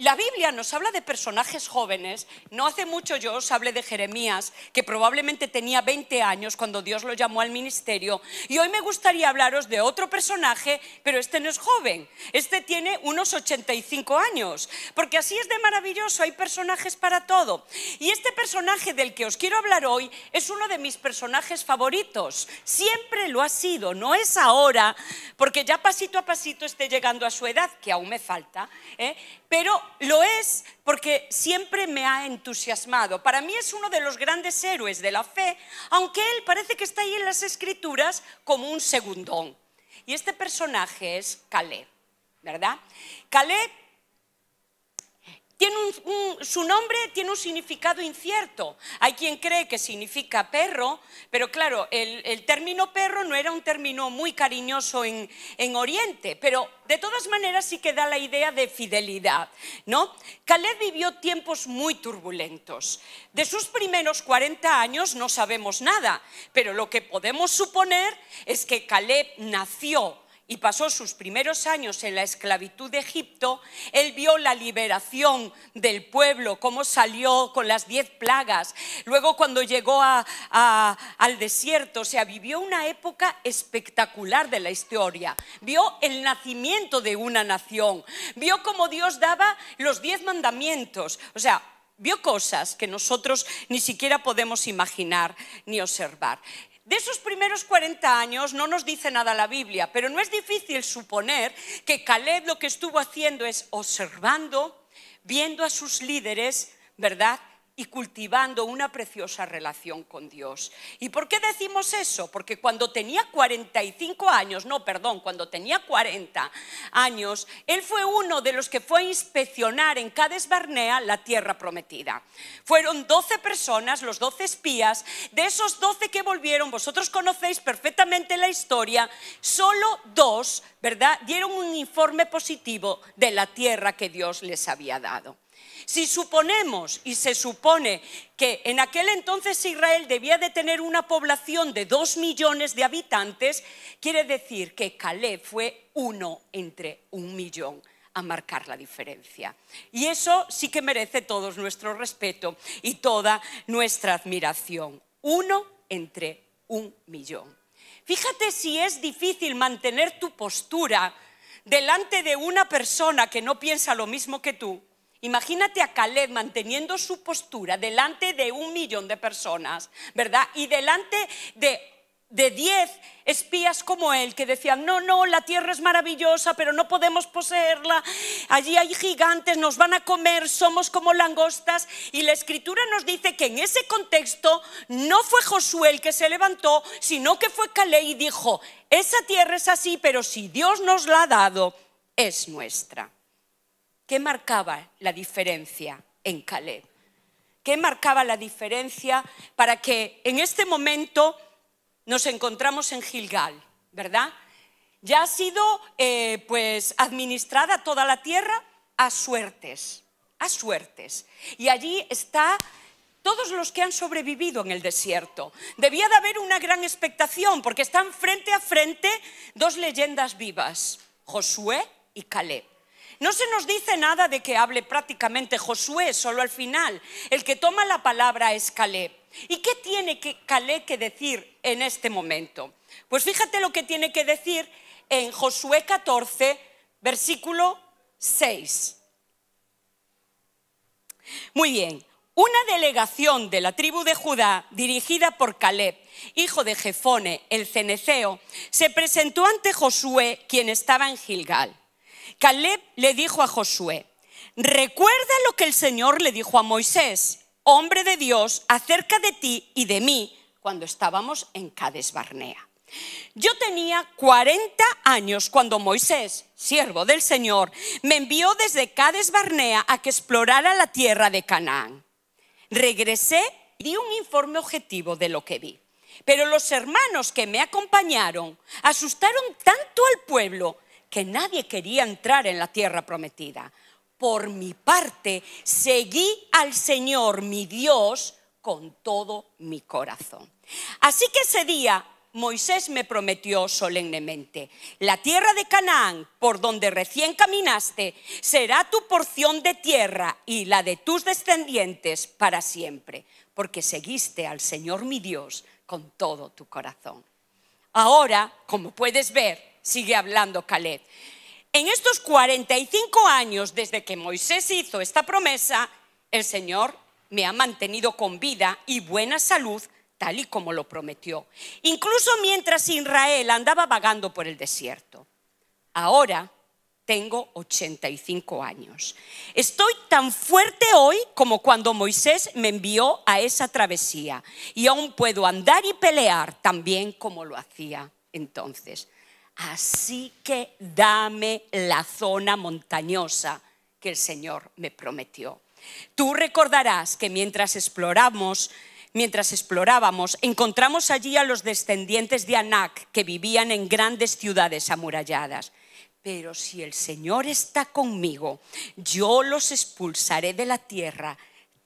La Biblia nos habla de personajes jóvenes. No hace mucho yo os hablé de Jeremías, que probablemente tenía 20 años cuando Dios lo llamó al ministerio. Y hoy me gustaría hablaros de otro personaje, pero este no es joven. Este tiene unos 85 años. Porque así es de maravilloso, hay personajes para todo. Y este personaje del que os quiero hablar hoy es uno de mis personajes favoritos. Siempre lo ha sido, no es ahora, porque ya pasito a pasito esté llegando a su edad, que aún me falta. ¿eh? Pero lo es porque siempre me ha entusiasmado. Para mí es uno de los grandes héroes de la fe, aunque él parece que está ahí en las escrituras como un segundón. Y este personaje es Caleb, ¿verdad? Calé su nombre tiene un significado incierto. Hay quien cree que significa perro, pero claro, el, término perro no era un término muy cariñoso en, Oriente, pero de todas maneras sí que da la idea de fidelidad, ¿no? Caleb vivió tiempos muy turbulentos. De sus primeros 40 años no sabemos nada, pero lo que podemos suponer es que Caleb nació y pasó sus primeros años en la esclavitud de Egipto, él vio la liberación del pueblo, cómo salió con las diez plagas. Luego cuando llegó al desierto, o sea, vivió una época espectacular de la historia. Vio el nacimiento de una nación, vio cómo Dios daba los diez mandamientos, o sea, vio cosas que nosotros ni siquiera podemos imaginar ni observar. De esos primeros 40 años no nos dice nada la Biblia, pero no es difícil suponer que Caleb lo que estuvo haciendo es observando, viendo a sus líderes, ¿verdad? y cultivando una preciosa relación con Dios. ¿Y por qué decimos eso? Porque cuando tenía 45 años, no, perdón, cuando tenía 40 años, él fue uno de los que fue a inspeccionar en Cades Barnea la tierra prometida. Fueron 12 personas, los 12 espías, de esos 12 que volvieron, vosotros conocéis perfectamente la historia, solo dos, ¿verdad?, dieron un informe positivo de la tierra que Dios les había dado. Si suponemos, y se supone, que en aquel entonces Israel debía de tener una población de dos millones de habitantes, quiere decir que Calé fue uno entre un millón a marcar la diferencia. Y eso sí que merece todo nuestro respeto y toda nuestra admiración. Uno entre un millón. Fíjate si es difícil mantener tu postura delante de una persona que no piensa lo mismo que tú Imagínate a Caleb manteniendo su postura delante de un millón de personas, ¿verdad? Y delante de, de diez espías como él que decían, no, no, la tierra es maravillosa, pero no podemos poseerla, allí hay gigantes, nos van a comer, somos como langostas. Y la escritura nos dice que en ese contexto no fue Josué el que se levantó, sino que fue Caleb y dijo, esa tierra es así, pero si Dios nos la ha dado, es nuestra. ¿Qué marcaba la diferencia en Caleb? ¿Qué marcaba la diferencia para que en este momento nos encontramos en Gilgal, verdad? Ya ha sido eh, pues administrada toda la tierra a suertes, a suertes. Y allí están todos los que han sobrevivido en el desierto. Debía de haber una gran expectación porque están frente a frente dos leyendas vivas, Josué y Caleb. No se nos dice nada de que hable prácticamente Josué, solo al final. El que toma la palabra es Caleb. ¿Y qué tiene que Caleb que decir en este momento? Pues fíjate lo que tiene que decir en Josué 14, versículo 6. Muy bien, una delegación de la tribu de Judá, dirigida por Caleb, hijo de Jefone, el ceneceo, se presentó ante Josué, quien estaba en Gilgal. Caleb le dijo a Josué, recuerda lo que el Señor le dijo a Moisés, hombre de Dios, acerca de ti y de mí, cuando estábamos en Cades Barnea. Yo tenía 40 años cuando Moisés, siervo del Señor, me envió desde Cades Barnea a que explorara la tierra de Canaán. Regresé y di un informe objetivo de lo que vi. Pero los hermanos que me acompañaron asustaron tanto al pueblo que nadie quería entrar en la tierra prometida. Por mi parte, seguí al Señor, mi Dios, con todo mi corazón. Así que ese día Moisés me prometió solemnemente, la tierra de Canaán, por donde recién caminaste, será tu porción de tierra y la de tus descendientes para siempre, porque seguiste al Señor mi Dios con todo tu corazón. Ahora, como puedes ver, sigue hablando Caleb. En estos 45 años desde que Moisés hizo esta promesa, el Señor me ha mantenido con vida y buena salud tal y como lo prometió, incluso mientras Israel andaba vagando por el desierto. Ahora tengo 85 años. Estoy tan fuerte hoy como cuando Moisés me envió a esa travesía y aún puedo andar y pelear también como lo hacía entonces. Así que dame la zona montañosa que el Señor me prometió. Tú recordarás que mientras exploramos, mientras explorábamos, encontramos allí a los descendientes de Anak que vivían en grandes ciudades amuralladas. Pero si el Señor está conmigo, yo los expulsaré de la tierra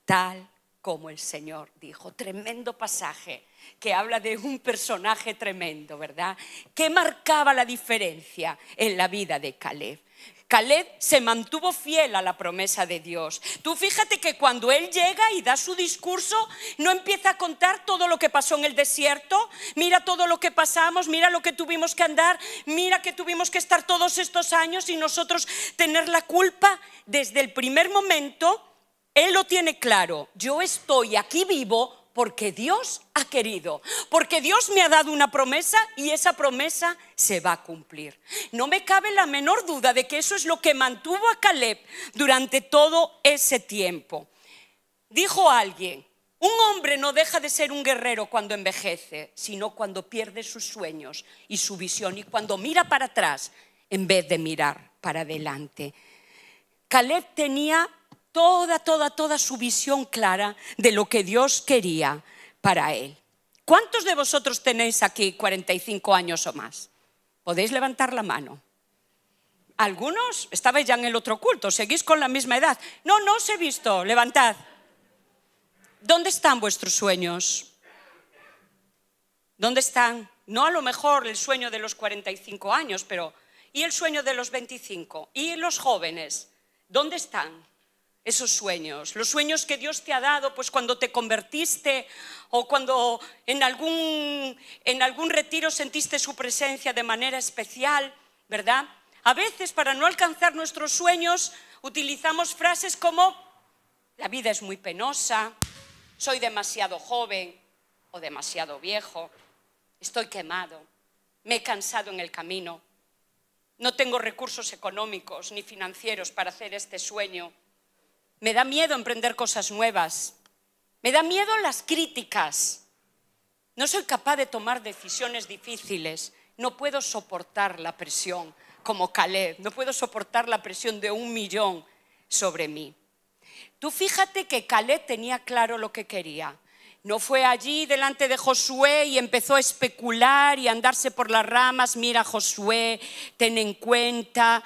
tal como el Señor dijo. Tremendo pasaje que habla de un personaje tremendo, ¿verdad? ¿Qué marcaba la diferencia en la vida de Caleb? Caleb se mantuvo fiel a la promesa de Dios. Tú fíjate que cuando él llega y da su discurso, no empieza a contar todo lo que pasó en el desierto, mira todo lo que pasamos, mira lo que tuvimos que andar, mira que tuvimos que estar todos estos años y nosotros tener la culpa. Desde el primer momento él lo tiene claro, yo estoy aquí vivo porque Dios ha querido, porque Dios me ha dado una promesa y esa promesa se va a cumplir. No me cabe la menor duda de que eso es lo que mantuvo a Caleb durante todo ese tiempo. Dijo alguien, un hombre no deja de ser un guerrero cuando envejece, sino cuando pierde sus sueños y su visión y cuando mira para atrás en vez de mirar para adelante. Caleb tenía toda, toda, toda su visión clara de lo que Dios quería para él. ¿Cuántos de vosotros tenéis aquí 45 años o más? Podéis levantar la mano. Algunos estabais ya en el otro culto, seguís con la misma edad. No, no os he visto, levantad. ¿Dónde están vuestros sueños? ¿Dónde están? No a lo mejor el sueño de los 45 años, pero ¿y el sueño de los 25? ¿Y los jóvenes? ¿Dónde están? esos sueños, los sueños que Dios te ha dado, pues cuando te convertiste o cuando en algún, retiro sentiste su presencia de manera especial, ¿verdad? A veces para no alcanzar nuestros sueños utilizamos frases como la vida es muy penosa, soy demasiado joven o demasiado viejo, estoy quemado, me he cansado en el camino, no tengo recursos económicos ni financieros para hacer este sueño me da miedo emprender cosas nuevas. Me da miedo las críticas. No soy capaz de tomar decisiones difíciles. No puedo soportar la presión como Caleb. No puedo soportar la presión de un millón sobre mí. Tú fíjate que Caleb tenía claro lo que quería. No fue allí delante de Josué y empezó a especular y a andarse por las ramas. Mira, Josué, ten en cuenta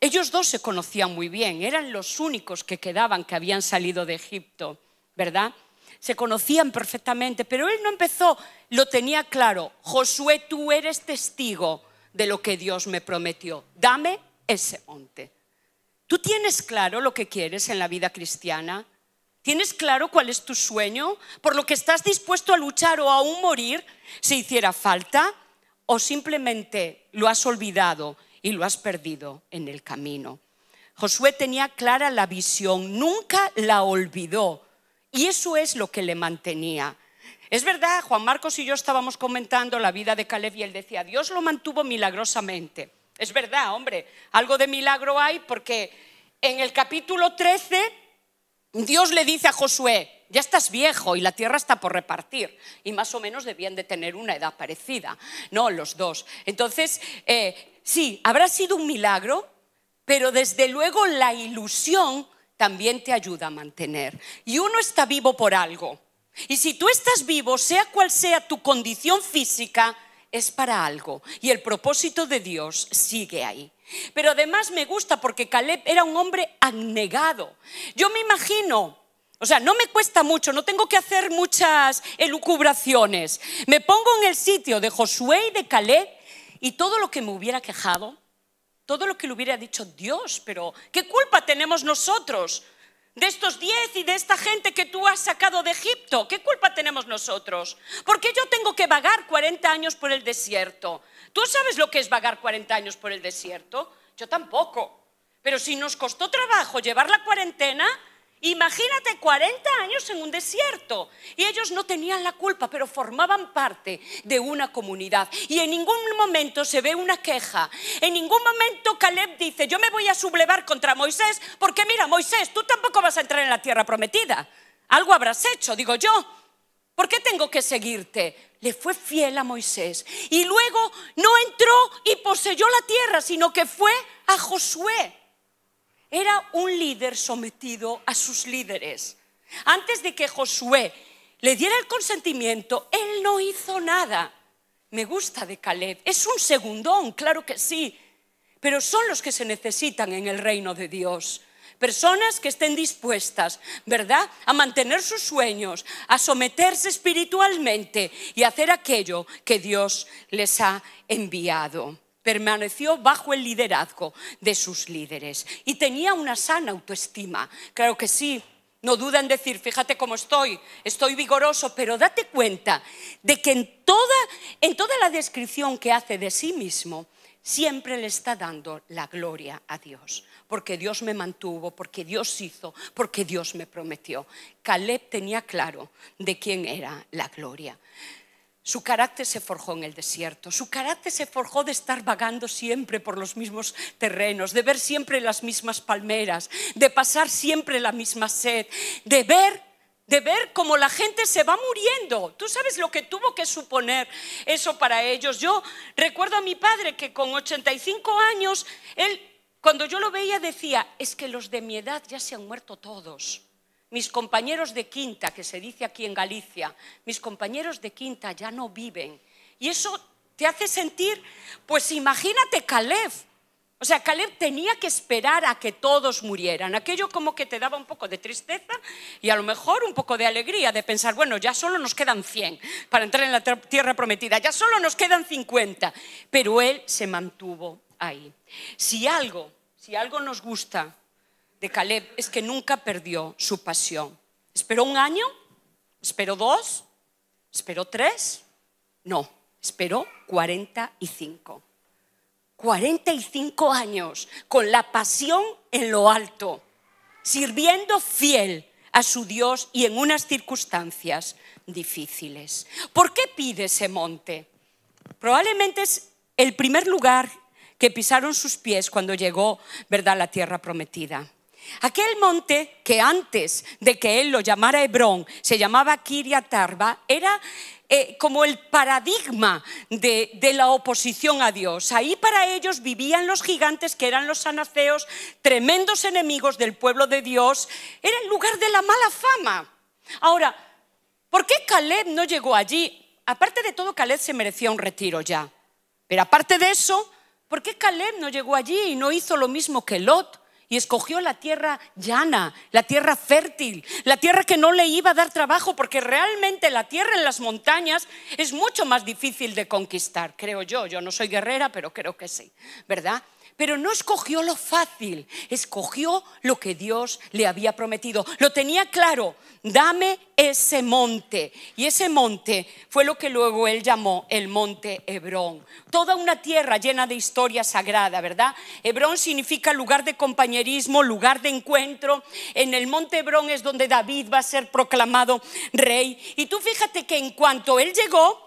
ellos dos se conocían muy bien, eran los únicos que quedaban que habían salido de Egipto, ¿verdad? Se conocían perfectamente, pero él no empezó, lo tenía claro, Josué, tú eres testigo de lo que Dios me prometió, dame ese monte. ¿Tú tienes claro lo que quieres en la vida cristiana? ¿Tienes claro cuál es tu sueño? ¿Por lo que estás dispuesto a luchar o aún morir si hiciera falta? ¿O simplemente lo has olvidado y lo has perdido en el camino. Josué tenía clara la visión, nunca la olvidó y eso es lo que le mantenía. Es verdad, Juan Marcos y yo estábamos comentando la vida de Caleb y él decía, Dios lo mantuvo milagrosamente. Es verdad, hombre, algo de milagro hay porque en el capítulo 13 Dios le dice a Josué, ya estás viejo y la tierra está por repartir. Y más o menos debían de tener una edad parecida, ¿no? Los dos. Entonces, eh, sí, habrá sido un milagro, pero desde luego la ilusión también te ayuda a mantener. Y uno está vivo por algo. Y si tú estás vivo, sea cual sea tu condición física, es para algo. Y el propósito de Dios sigue ahí. Pero además me gusta porque Caleb era un hombre anegado. Yo me imagino o sea, no me cuesta mucho, no tengo que hacer muchas elucubraciones. Me pongo en el sitio de Josué y de Caleb y todo lo que me hubiera quejado, todo lo que le hubiera dicho Dios, pero ¿qué culpa tenemos nosotros de estos diez y de esta gente que tú has sacado de Egipto? ¿Qué culpa tenemos nosotros? Porque yo tengo que vagar 40 años por el desierto? ¿Tú sabes lo que es vagar 40 años por el desierto? Yo tampoco. Pero si nos costó trabajo llevar la cuarentena, Imagínate 40 años en un desierto. Y ellos no tenían la culpa, pero formaban parte de una comunidad. Y en ningún momento se ve una queja. En ningún momento Caleb dice, yo me voy a sublevar contra Moisés, porque mira, Moisés, tú tampoco vas a entrar en la tierra prometida. Algo habrás hecho, digo yo. ¿Por qué tengo que seguirte? Le fue fiel a Moisés. Y luego no entró y poseyó la tierra, sino que fue a Josué era un líder sometido a sus líderes. Antes de que Josué le diera el consentimiento, él no hizo nada. Me gusta de Caleb. Es un segundón, claro que sí. Pero son los que se necesitan en el reino de Dios. Personas que estén dispuestas, ¿verdad?, a mantener sus sueños, a someterse espiritualmente y hacer aquello que Dios les ha enviado permaneció bajo el liderazgo de sus líderes y tenía una sana autoestima. Claro que sí, no duda en decir, fíjate cómo estoy, estoy vigoroso, pero date cuenta de que en toda, en toda la descripción que hace de sí mismo, siempre le está dando la gloria a Dios, porque Dios me mantuvo, porque Dios hizo, porque Dios me prometió. Caleb tenía claro de quién era la gloria. Su carácter se forjó en el desierto, su carácter se forjó de estar vagando siempre por los mismos terrenos, de ver siempre las mismas palmeras, de pasar siempre la misma sed, de ver, de ver cómo la gente se va muriendo. Tú sabes lo que tuvo que suponer eso para ellos. Yo recuerdo a mi padre que con 85 años, él, cuando yo lo veía, decía, es que los de mi edad ya se han muerto todos mis compañeros de quinta, que se dice aquí en Galicia, mis compañeros de quinta ya no viven. Y eso te hace sentir, pues imagínate Caleb. O sea, Caleb tenía que esperar a que todos murieran. Aquello como que te daba un poco de tristeza y a lo mejor un poco de alegría de pensar, bueno, ya solo nos quedan 100 para entrar en la tierra prometida, ya solo nos quedan 50. Pero él se mantuvo ahí. Si algo, si algo nos gusta Caleb es que nunca perdió su pasión. ¿Esperó un año? ¿Esperó dos? ¿Esperó tres? No, esperó cuarenta Cuarenta y cinco. y cinco años con la pasión en lo alto, sirviendo fiel a su Dios y en unas circunstancias difíciles. ¿Por qué pide ese monte? Probablemente es el primer lugar que pisaron sus pies cuando llegó, ¿verdad?, la tierra prometida. Aquel monte que antes de que él lo llamara Hebrón se llamaba Kiriatarba era eh, como el paradigma de, de, la oposición a Dios. Ahí para ellos vivían los gigantes que eran los sanaceos, tremendos enemigos del pueblo de Dios. Era el lugar de la mala fama. Ahora, ¿por qué Caleb no llegó allí? Aparte de todo, Caleb se merecía un retiro ya. Pero aparte de eso, ¿por qué Caleb no llegó allí y no hizo lo mismo que Lot? Y escogió la tierra llana, la tierra fértil, la tierra que no le iba a dar trabajo, porque realmente la tierra en las montañas es mucho más difícil de conquistar, creo yo. Yo no soy guerrera, pero creo que sí, ¿verdad? Pero no escogió lo fácil, escogió lo que Dios le había prometido. Lo tenía claro, dame ese monte. Y ese monte fue lo que luego él llamó el monte Hebrón. Toda una tierra llena de historia sagrada, ¿verdad? Hebrón significa lugar de compañerismo, lugar de encuentro. En el monte Hebrón es donde David va a ser proclamado rey. Y tú fíjate que en cuanto él llegó,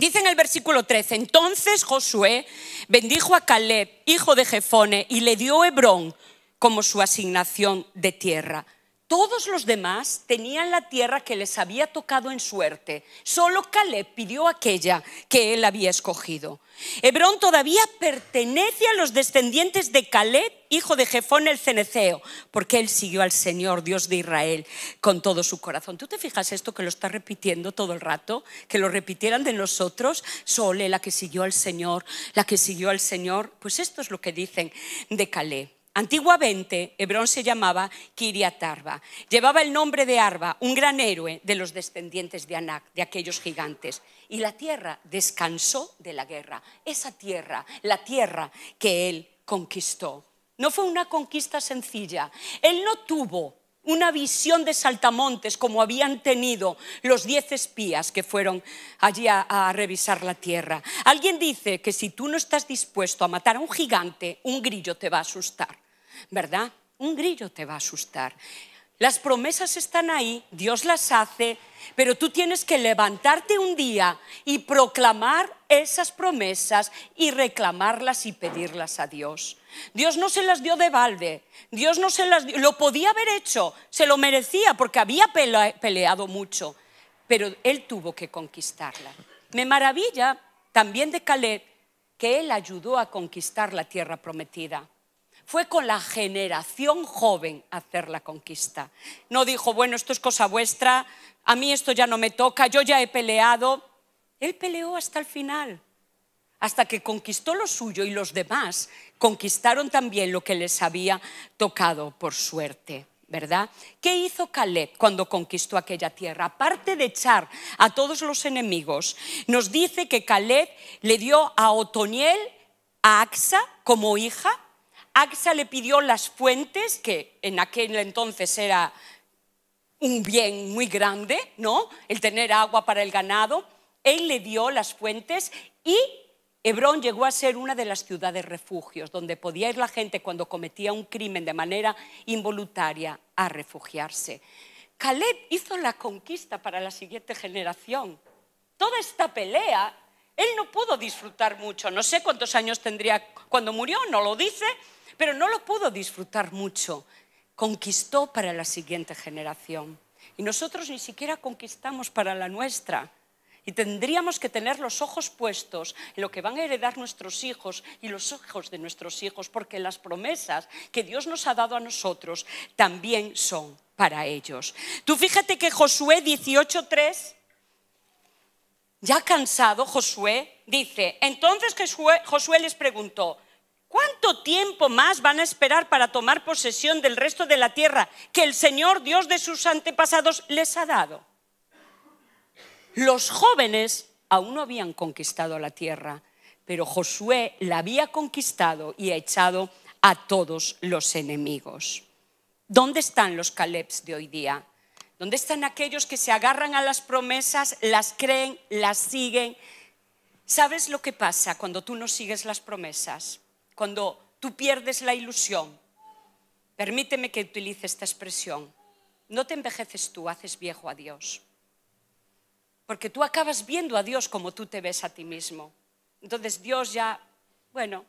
Dice en el versículo 13, entonces Josué bendijo a Caleb, hijo de Jefone, y le dio Hebrón como su asignación de tierra. Todos los demás tenían la tierra que les había tocado en suerte. Solo Caleb pidió aquella que él había escogido. Hebrón todavía pertenece a los descendientes de Caleb, hijo de Jefón el Ceneceo, porque él siguió al Señor, Dios de Israel, con todo su corazón. ¿Tú te fijas esto que lo está repitiendo todo el rato? Que lo repitieran de nosotros, Sole, la que siguió al Señor, la que siguió al Señor. Pues esto es lo que dicen de Caleb. Antiguamente Hebrón se llamaba Kiriatarba. Llevaba el nombre de Arba, un gran héroe de los descendientes de Anac, de aquellos gigantes. Y la tierra descansó de la guerra. Esa tierra, la tierra que él conquistó. No fue una conquista sencilla. Él no tuvo una visión de saltamontes como habían tenido los diez espías que fueron allí a, revisar la tierra. Alguien dice que si tú no estás dispuesto a matar a un gigante, un grillo te va a asustar. ¿verdad? Un grillo te va a asustar. Las promesas están ahí, Dios las hace, pero tú tienes que levantarte un día y proclamar esas promesas y reclamarlas y pedirlas a Dios. Dios no se las dio de balde, Dios no se las dio, lo podía haber hecho, se lo merecía porque había peleado mucho, pero él tuvo que conquistarla. Me maravilla también de Caleb que él ayudó a conquistar la tierra prometida fue con la generación joven hacer la conquista. No dijo, bueno, esto es cosa vuestra, a mí esto ya no me toca, yo ya he peleado. Él peleó hasta el final, hasta que conquistó lo suyo y los demás conquistaron también lo que les había tocado por suerte. ¿verdad? ¿Qué hizo Caleb cuando conquistó aquella tierra? Aparte de echar a todos los enemigos, nos dice que Caleb le dio a Otoniel, a Axa como hija, AXA le pidió las fuentes, que en aquel entonces era un bien muy grande, ¿no? El tener agua para el ganado. Él le dio las fuentes y Hebrón llegó a ser una de las ciudades refugios, donde podía ir la gente cuando cometía un crimen de manera involuntaria a refugiarse. Caleb hizo la conquista para la siguiente generación. Toda esta pelea, él no pudo disfrutar mucho. No sé cuántos años tendría cuando murió, no lo dice, pero no lo pudo disfrutar mucho. Conquistó para la siguiente generación. Y nosotros ni siquiera conquistamos para la nuestra. Y tendríamos que tener los ojos puestos en lo que van a heredar nuestros hijos y los ojos de nuestros hijos, porque las promesas que Dios nos ha dado a nosotros también son para ellos. Tú fíjate que Josué 18.3, ya cansado Josué, dice, entonces Josué les preguntó, ¿Cuánto tiempo más van a esperar para tomar posesión del resto de la tierra que el Señor Dios de sus antepasados les ha dado? Los jóvenes aún no habían conquistado la tierra, pero Josué la había conquistado y ha echado a todos los enemigos. ¿Dónde están los Calebs de hoy día? ¿Dónde están aquellos que se agarran a las promesas, las creen, las siguen? ¿Sabes lo que pasa cuando tú no sigues las promesas? cuando tú pierdes la ilusión, permíteme que utilice esta expresión, no te envejeces tú, haces viejo a Dios. Porque tú acabas viendo a Dios como tú te ves a ti mismo. Entonces Dios ya, bueno,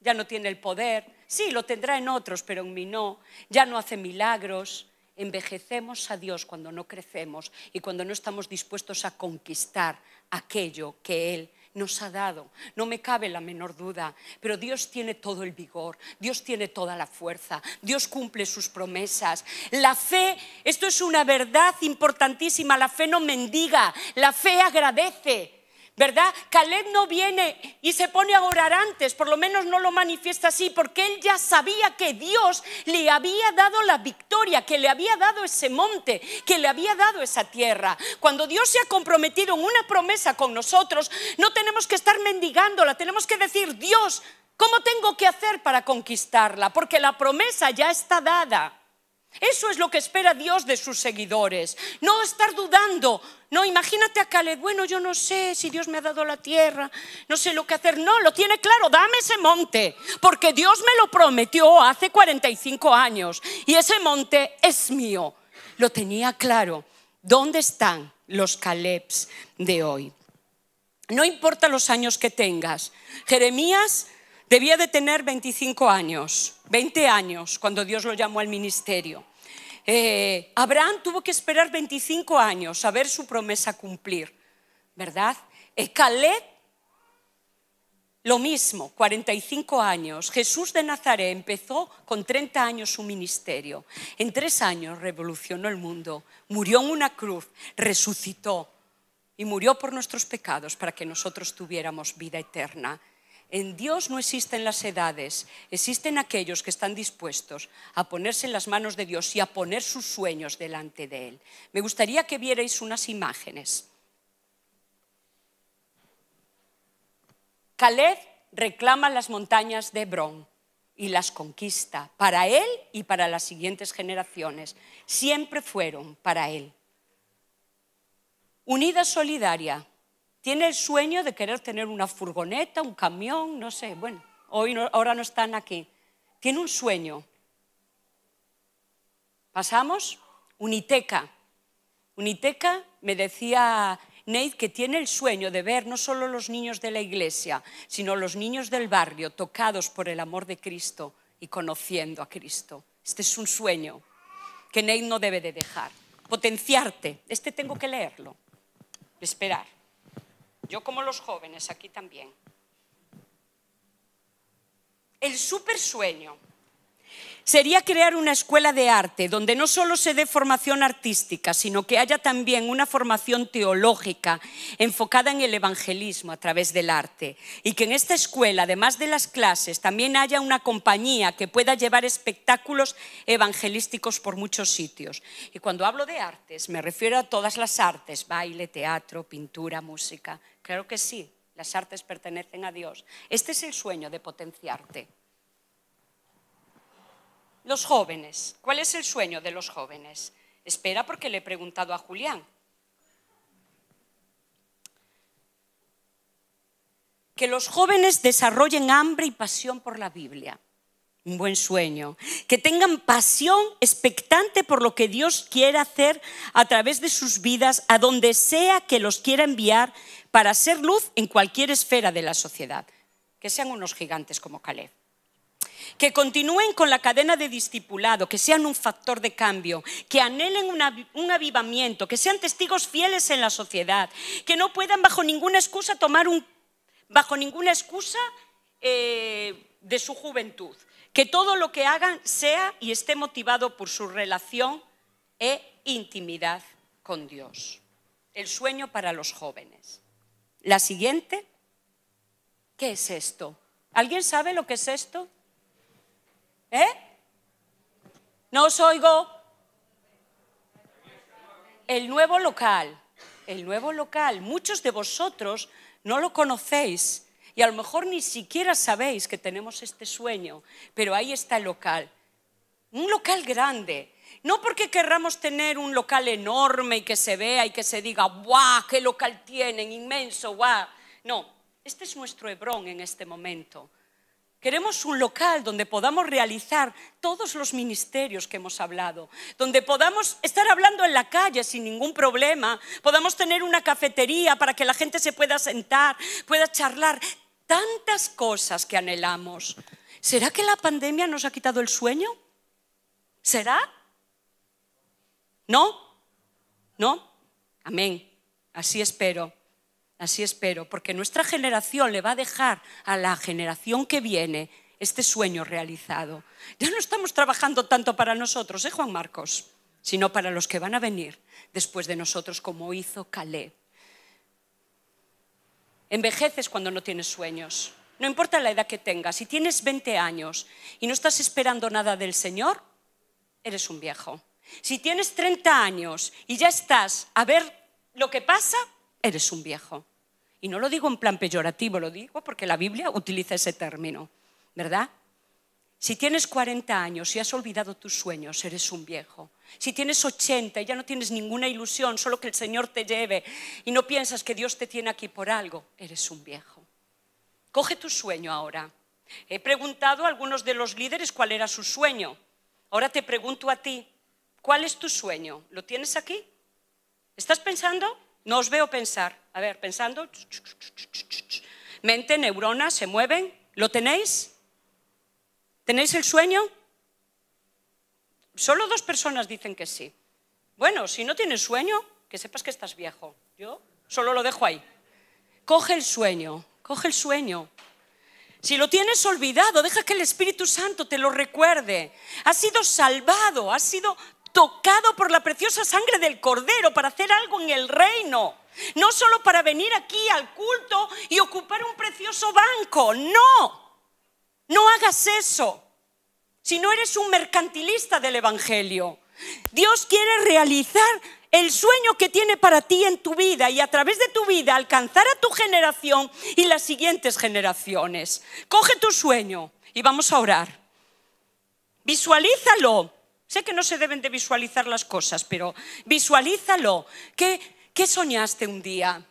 ya no tiene el poder. Sí, lo tendrá en otros, pero en mí no. Ya no hace milagros. Envejecemos a Dios cuando no crecemos y cuando no estamos dispuestos a conquistar aquello que Él nos ha dado. No me cabe la menor duda, pero Dios tiene todo el vigor, Dios tiene toda la fuerza, Dios cumple sus promesas. La fe, esto es una verdad importantísima, la fe no mendiga, la fe agradece. ¿verdad? Caleb no viene y se pone a orar antes, por lo menos no lo manifiesta así, porque él ya sabía que Dios le había dado la victoria, que le había dado ese monte, que le había dado esa tierra. Cuando Dios se ha comprometido en una promesa con nosotros, no tenemos que estar mendigándola, tenemos que decir, Dios, ¿cómo tengo que hacer para conquistarla? Porque la promesa ya está dada. Eso es lo que espera Dios de sus seguidores. No estar dudando. No, imagínate a Caleb, bueno, yo no sé si Dios me ha dado la tierra, no sé lo que hacer. No, lo tiene claro, dame ese monte, porque Dios me lo prometió hace 45 años y ese monte es mío. Lo tenía claro. ¿Dónde están los Calebs de hoy? No importa los años que tengas. Jeremías Debía de tener 25 años, 20 años, cuando Dios lo llamó al ministerio. Eh, Abraham tuvo que esperar 25 años a ver su promesa cumplir, ¿verdad? Eh, Caleb, lo mismo, 45 años. Jesús de Nazaret empezó con 30 años su ministerio. En tres años revolucionó el mundo, murió en una cruz, resucitó y murió por nuestros pecados para que nosotros tuviéramos vida eterna. En Dios no existen las edades, existen aquellos que están dispuestos a ponerse en las manos de Dios y a poner sus sueños delante de Él. Me gustaría que vierais unas imágenes. Caleb reclama las montañas de Hebrón y las conquista para él y para las siguientes generaciones. Siempre fueron para él. Unida Solidaria tiene el sueño de querer tener una furgoneta, un camión, no sé, bueno, hoy ahora no están aquí. Tiene un sueño. Pasamos, Uniteca. Uniteca me decía Nate que tiene el sueño de ver no solo los niños de la iglesia, sino los niños del barrio tocados por el amor de Cristo y conociendo a Cristo. Este es un sueño que Nate no debe de dejar. Potenciarte. Este tengo que leerlo. Esperar yo como los jóvenes aquí también. El super sueño sería crear una escuela de arte donde no solo se dé formación artística, sino que haya también una formación teológica enfocada en el evangelismo a través del arte. Y que en esta escuela, además de las clases, también haya una compañía que pueda llevar espectáculos evangelísticos por muchos sitios. Y cuando hablo de artes, me refiero a todas las artes, baile, teatro, pintura, música, Creo que sí, las artes pertenecen a Dios. Este es el sueño de potenciarte. Los jóvenes, ¿cuál es el sueño de los jóvenes? Espera porque le he preguntado a Julián. Que los jóvenes desarrollen hambre y pasión por la Biblia un buen sueño, que tengan pasión expectante por lo que Dios quiere hacer a través de sus vidas, a donde sea que los quiera enviar para ser luz en cualquier esfera de la sociedad, que sean unos gigantes como Caleb que continúen con la cadena de discipulado, que sean un factor de cambio, que anhelen un avivamiento, que sean testigos fieles en la sociedad, que no puedan bajo ninguna excusa tomar un, bajo ninguna excusa eh, de su juventud, que todo lo que hagan sea y esté motivado por su relación e intimidad con Dios. El sueño para los jóvenes. La siguiente, ¿qué es esto? ¿Alguien sabe lo que es esto? ¿Eh? ¿No os oigo? El nuevo local, el nuevo local. Muchos de vosotros no lo conocéis y a lo mejor ni siquiera sabéis que tenemos este sueño, pero ahí está el local. Un local grande. No porque querramos tener un local enorme y que se vea y que se diga, ¡guau! ¡Qué local tienen! ¡Inmenso! ¡Guau! No, este es nuestro Hebrón en este momento. Queremos un local donde podamos realizar todos los ministerios que hemos hablado, donde podamos estar hablando en la calle sin ningún problema, podamos tener una cafetería para que la gente se pueda sentar, pueda charlar tantas cosas que anhelamos. ¿Será que la pandemia nos ha quitado el sueño? ¿Será? ¿No? ¿No? Amén. Así espero. Así espero, porque nuestra generación le va a dejar a la generación que viene este sueño realizado. Ya no estamos trabajando tanto para nosotros, ¿eh, Juan Marcos? Sino para los que van a venir después de nosotros, como hizo Calé. Envejeces cuando no tienes sueños. No importa la edad que tengas, si tienes 20 años y no estás esperando nada del Señor, eres un viejo. Si tienes 30 años y ya estás a ver lo que pasa, eres un viejo. Y no lo digo en plan peyorativo, lo digo porque la Biblia utiliza ese término, ¿verdad? Si tienes 40 años y has olvidado tus sueños, eres un viejo. Si tienes 80 y ya no tienes ninguna ilusión, solo que el Señor te lleve y no piensas que Dios te tiene aquí por algo, eres un viejo. Coge tu sueño ahora. He preguntado a algunos de los líderes cuál era su sueño. Ahora te pregunto a ti, ¿cuál es tu sueño? ¿Lo tienes aquí? ¿Estás pensando? No os veo pensar. A ver, pensando. Mente, neuronas, se mueven. ¿Lo tenéis? ¿Tenéis el sueño? Solo dos personas dicen que sí. Bueno, si no tienes sueño, que sepas que estás viejo. Yo solo lo dejo ahí. Coge el sueño, coge el sueño. Si lo tienes olvidado, deja que el Espíritu Santo te lo recuerde. Has sido salvado, has sido tocado por la preciosa sangre del Cordero para hacer algo en el reino. No solo para venir aquí al culto y ocupar un precioso banco, no. No hagas eso. Si no eres un mercantilista del Evangelio, Dios quiere realizar el sueño que tiene para ti en tu vida y a través de tu vida alcanzar a tu generación y las siguientes generaciones. Coge tu sueño y vamos a orar. Visualízalo. Sé que no se deben de visualizar las cosas, pero visualízalo. ¿Qué, qué soñaste un día?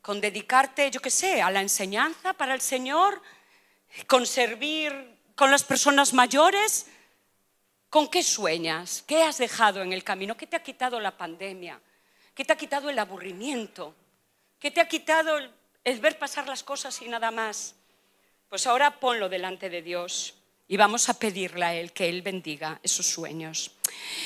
Con dedicarte, yo qué sé, a la enseñanza para el Señor, ¿Con servir con las personas mayores? ¿Con qué sueñas? ¿Qué has dejado en el camino? ¿Qué te ha quitado la pandemia? ¿Qué te ha quitado el aburrimiento? ¿Qué te ha quitado el, ver pasar las cosas y nada más? Pues ahora ponlo delante de Dios y vamos a pedirle a Él que Él bendiga esos sueños.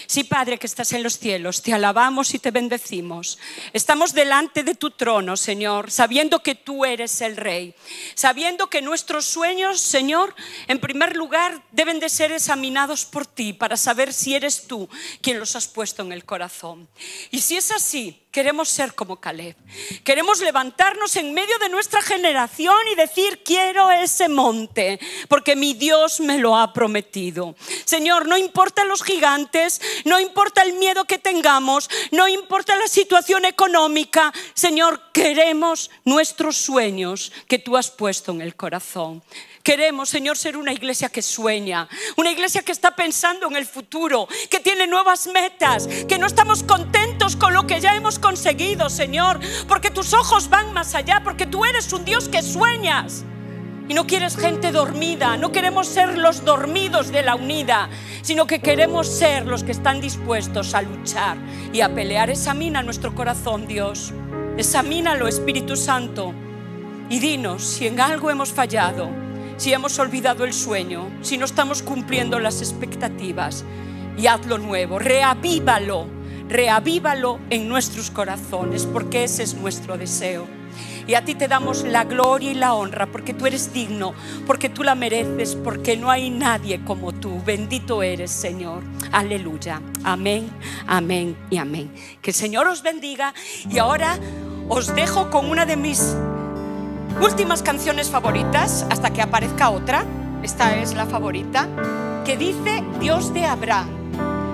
Sí, Padre que estás en los cielos, te alabamos y te bendecimos. Estamos delante de tu trono, Señor, sabiendo que tú eres el Rey, sabiendo que nuestros sueños, Señor, en primer lugar deben de ser examinados por ti para saber si eres tú quien los has puesto en el corazón. Y si es así, queremos ser como Caleb. Queremos levantarnos en medio de nuestra generación y decir, quiero ese monte, porque mi Dios me lo ha prometido. Señor, no importa los gigantes no importa el miedo que tengamos, no importa la situación económica, Señor, queremos nuestros sueños que tú has puesto en el corazón. Queremos, Señor, ser una iglesia que sueña, una iglesia que está pensando en el futuro, que tiene nuevas metas, que no estamos contentos con lo que ya hemos conseguido, Señor, porque tus ojos van más allá, porque tú eres un Dios que sueñas. Y no quieres gente dormida, no queremos ser los dormidos de la unida, sino que queremos ser los que están dispuestos a luchar y a pelear. Examina nuestro corazón, Dios. Examina lo Espíritu Santo. Y dinos si en algo hemos fallado, si hemos olvidado el sueño, si no estamos cumpliendo las expectativas. Y hazlo nuevo, reavívalo, reavívalo en nuestros corazones, porque ese es nuestro deseo. Y a ti te damos la gloria y la honra porque tú eres digno, porque tú la mereces, porque no hay nadie como tú. Bendito eres, Señor. Aleluya. Amén, amén y amén. Que el Señor os bendiga. Y ahora os dejo con una de mis últimas canciones favoritas hasta que aparezca otra. Esta es la favorita que dice Dios de Abraham.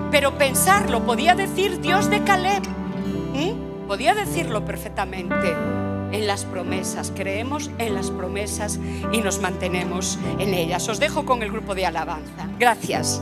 Pero pensarlo, podía decir Dios de Caleb. Podía decirlo perfectamente en las promesas, creemos en las promesas y nos mantenemos en ellas. Os dejo con el grupo de alabanza. Gracias.